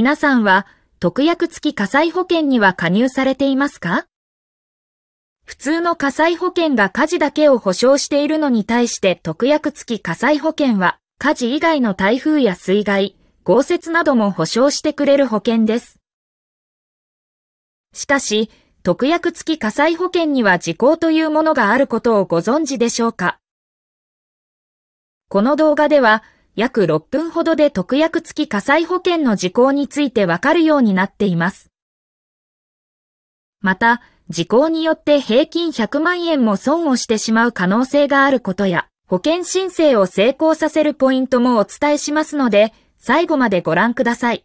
皆さんは、特約付き火災保険には加入されていますか普通の火災保険が火事だけを保証しているのに対して特約付き火災保険は火事以外の台風や水害、豪雪なども保証してくれる保険です。しかし、特約付き火災保険には時効というものがあることをご存知でしょうかこの動画では、約6分ほどで特約付き火災保険の事項についてわかるようになっています。また、事項によって平均100万円も損をしてしまう可能性があることや、保険申請を成功させるポイントもお伝えしますので、最後までご覧ください。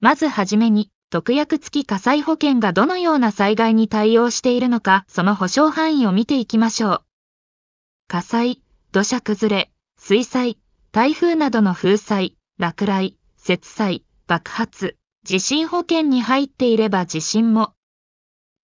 まずはじめに、特約付き火災保険がどのような災害に対応しているのか、その保障範囲を見ていきましょう。火災、土砂崩れ、水災、台風などの風災、落雷、雪災、爆発、地震保険に入っていれば地震も。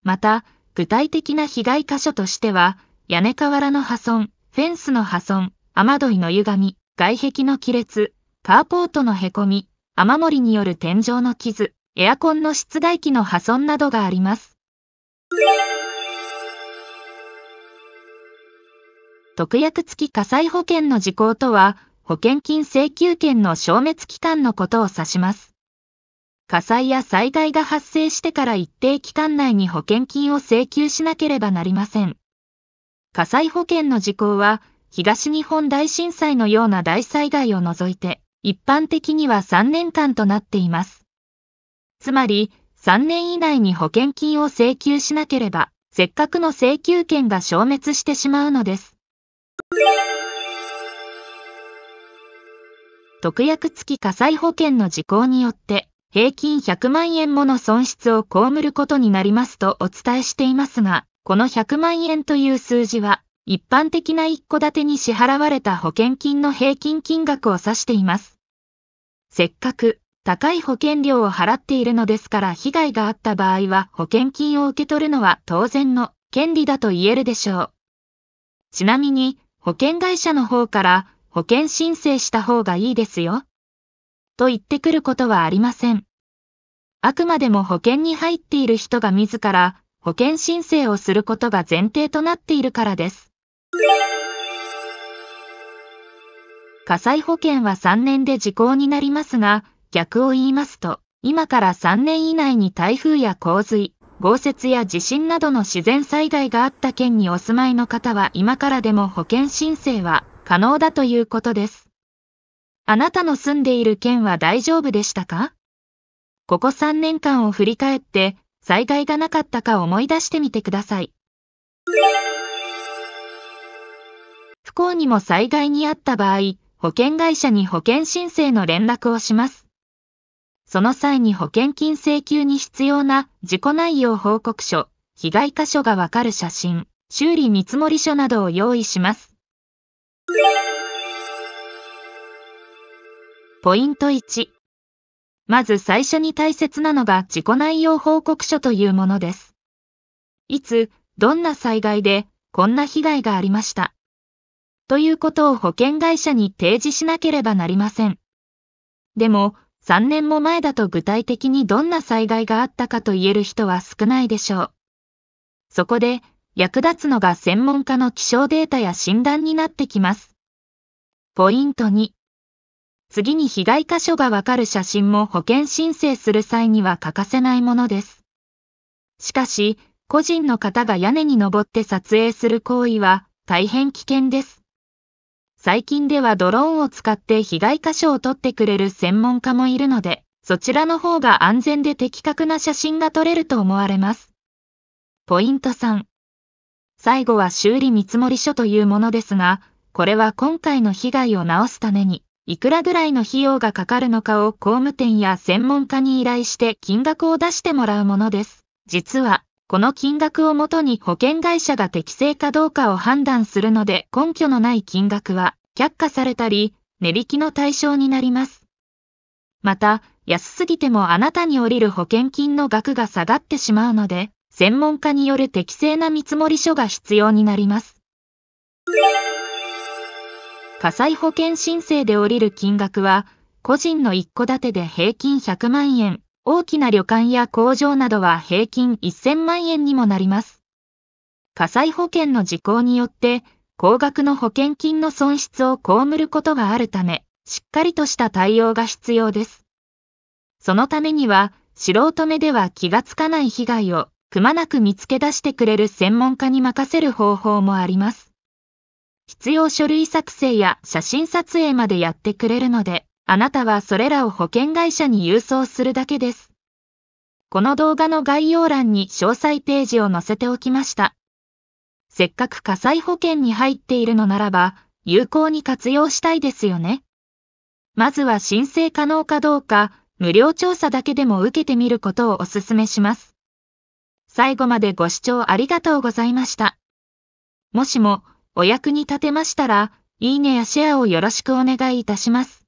また、具体的な被害箇所としては、屋根瓦の破損、フェンスの破損、雨どいの歪み、外壁の亀裂、カーポートの凹み、雨漏りによる天井の傷、エアコンの室外機の破損などがあります。特約付き火災保険の時効とは、保険金請求権の消滅期間のことを指します。火災や災害が発生してから一定期間内に保険金を請求しなければなりません。火災保険の時効は、東日本大震災のような大災害を除いて、一般的には3年間となっています。つまり、3年以内に保険金を請求しなければ、せっかくの請求権が消滅してしまうのです。特約付き火災保険の事項によって、平均100万円もの損失を被ることになりますとお伝えしていますが、この100万円という数字は、一般的な一戸建てに支払われた保険金の平均金額を指しています。せっかく、高い保険料を払っているのですから被害があった場合は保険金を受け取るのは当然の権利だと言えるでしょう。ちなみに、保険会社の方から保険申請した方がいいですよ。と言ってくることはありません。あくまでも保険に入っている人が自ら保険申請をすることが前提となっているからです。火災保険は3年で時効になりますが、逆を言いますと、今から3年以内に台風や洪水、豪雪や地震などの自然災害があった県にお住まいの方は今からでも保険申請は可能だということです。あなたの住んでいる県は大丈夫でしたかここ3年間を振り返って災害がなかったか思い出してみてください。不幸にも災害にあった場合、保険会社に保険申請の連絡をします。その際に保険金請求に必要な事故内容報告書、被害箇所がわかる写真、修理見積書などを用意します。ポイント1。まず最初に大切なのが事故内容報告書というものです。いつ、どんな災害で、こんな被害がありました。ということを保険会社に提示しなければなりません。でも、3年も前だと具体的にどんな災害があったかと言える人は少ないでしょう。そこで、役立つのが専門家の気象データや診断になってきます。ポイント2。次に被害箇所がわかる写真も保険申請する際には欠かせないものです。しかし、個人の方が屋根に登って撮影する行為は大変危険です。最近ではドローンを使って被害箇所を撮ってくれる専門家もいるので、そちらの方が安全で的確な写真が撮れると思われます。ポイント3。最後は修理見積書というものですが、これは今回の被害を直すために、いくらぐらいの費用がかかるのかを工務店や専門家に依頼して金額を出してもらうものです。実は、この金額をもとに保険会社が適正かどうかを判断するので根拠のない金額は却下されたり、値引きの対象になります。また、安すぎてもあなたに降りる保険金の額が下がってしまうので、専門家による適正な見積書が必要になります。火災保険申請で降りる金額は、個人の一戸建てで平均100万円、大きな旅館や工場などは平均1000万円にもなります。火災保険の事項によって、高額の保険金の損失を被ることがあるため、しっかりとした対応が必要です。そのためには、素人目では気がつかない被害をくまなく見つけ出してくれる専門家に任せる方法もあります。必要書類作成や写真撮影までやってくれるので、あなたはそれらを保険会社に郵送するだけです。この動画の概要欄に詳細ページを載せておきました。せっかく火災保険に入っているのならば、有効に活用したいですよね。まずは申請可能かどうか、無料調査だけでも受けてみることをお勧めします。最後までご視聴ありがとうございました。もしも、お役に立てましたら、いいねやシェアをよろしくお願いいたします。